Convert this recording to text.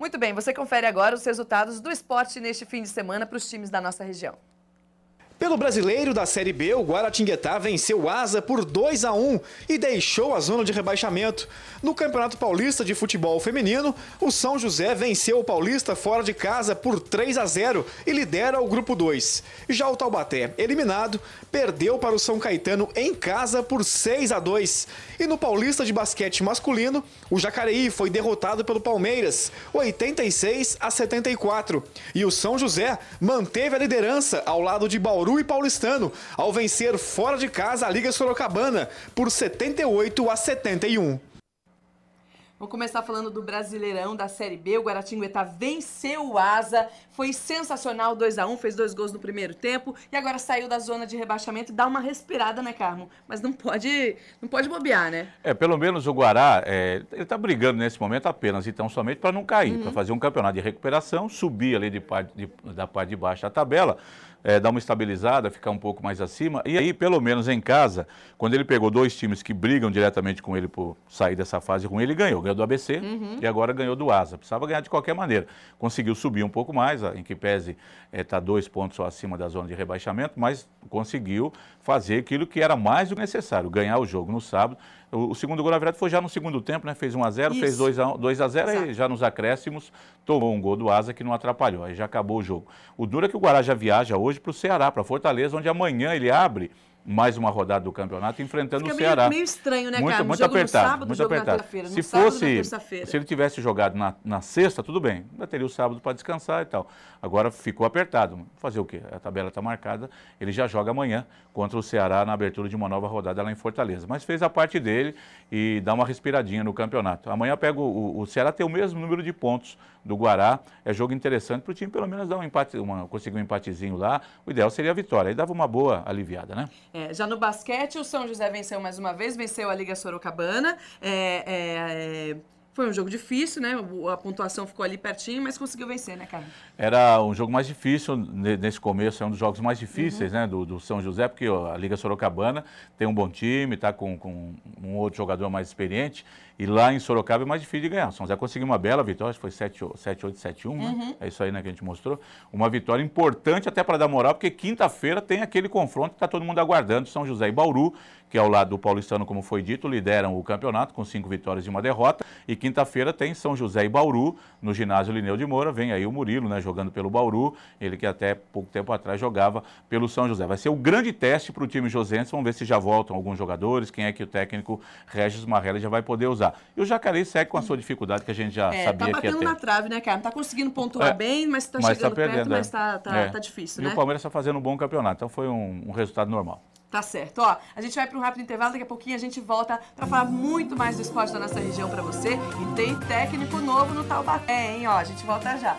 Muito bem, você confere agora os resultados do esporte neste fim de semana para os times da nossa região. Pelo brasileiro da Série B, o Guaratinguetá venceu o Asa por 2 a 1 e deixou a zona de rebaixamento. No Campeonato Paulista de Futebol Feminino, o São José venceu o Paulista fora de casa por 3 a 0 e lidera o grupo 2. Já o Taubaté, eliminado, perdeu para o São Caetano em casa por 6 a 2. E no Paulista de basquete masculino, o Jacareí foi derrotado pelo Palmeiras, 86 a 74. E o São José manteve a liderança ao lado de Bauru e Paulistano, ao vencer fora de casa a Liga Sorocabana por 78 a 71. Vamos começar falando do Brasileirão da Série B. O Guaratinguetá venceu o Asa. Foi sensacional, 2 a 1 fez dois gols no primeiro tempo e agora saiu da zona de rebaixamento. Dá uma respirada, né, Carmo? Mas não pode, não pode bobear, né? É, pelo menos o Guará, é, ele está brigando nesse momento apenas, então, somente para não cair, uhum. para fazer um campeonato de recuperação, subir ali de, de da parte de baixo da tabela. É, dar uma estabilizada, ficar um pouco mais acima. E aí, pelo menos em casa, quando ele pegou dois times que brigam diretamente com ele por sair dessa fase ruim, ele ganhou ganhou do ABC uhum. e agora ganhou do Asa. Precisava ganhar de qualquer maneira. Conseguiu subir um pouco mais, em que pese está eh, é, dois pontos só acima da zona de rebaixamento, mas conseguiu fazer aquilo que era mais do necessário, ganhar o jogo no sábado. O, o segundo gol, na verdade, foi já no segundo tempo, né? Fez 1 a 0 Isso. fez 2 a, 2 a 0 Exato. e já nos acréscimos tomou um gol do Asa que não atrapalhou. Aí já acabou o jogo. O duro é que o Guará já viaja hoje para o Ceará, para Fortaleza, onde amanhã ele abre mais uma rodada do campeonato enfrentando Fica o Ceará. Meio, meio estranho, né, muito, cara? muito jogo apertado, sábado, muito jogo apertado. Se fosse, se ele tivesse jogado na, na sexta, tudo bem, ainda teria o sábado para descansar e tal. Agora ficou apertado. Fazer o quê? A tabela está marcada. Ele já joga amanhã contra o Ceará na abertura de uma nova rodada lá em Fortaleza. Mas fez a parte dele e dá uma respiradinha no campeonato. Amanhã pega o, o Ceará tem o mesmo número de pontos do Guará. É jogo interessante para o time pelo menos dar um empate, uma, conseguir um empatezinho lá. O ideal seria a vitória. Aí dava uma boa aliviada, né? É, já no basquete, o São José venceu mais uma vez, venceu a Liga Sorocabana. É, é, foi um jogo difícil, né? A pontuação ficou ali pertinho, mas conseguiu vencer, né, cara? Era um jogo mais difícil nesse começo, é um dos jogos mais difíceis, uhum. né, do, do, São José, porque a Liga Sorocabana tem um bom time, tá com, com, um outro jogador mais experiente, e lá em Sorocaba é mais difícil de ganhar. O São José conseguiu uma bela vitória, foi 7-8-7-1, né? uhum. né? é isso aí né, que a gente mostrou. Uma vitória importante até para dar moral, porque quinta-feira tem aquele confronto que está todo mundo aguardando, São José e Bauru, que é ao lado do Paulistano, como foi dito, lideram o campeonato com cinco vitórias e uma derrota, e quinta-feira tem São José e Bauru, no ginásio Lineu de Moura. Vem aí o Murilo, né, jogando pelo Bauru, ele que até pouco tempo atrás jogava pelo São José. Vai ser o grande teste para o time josense. Vamos ver se já voltam alguns jogadores, quem é que o técnico Regis Marrelli já vai poder usar. E o Jacareí segue com a sua dificuldade que a gente já é, sabia tá que ia ter. batendo na trave, né, cara? Não tá conseguindo pontuar é, bem, mas tá mas tá chegando tá perdendo, perto, é. mas tá, tá, é. tá difícil, e né? o Palmeiras está fazendo um bom campeonato, então foi um, um resultado normal. Tá certo, ó. A gente vai para um rápido intervalo, daqui a pouquinho a gente volta para falar muito mais do esporte da nossa região para você. E tem técnico novo no Taubaté, hein, ó. A gente volta já.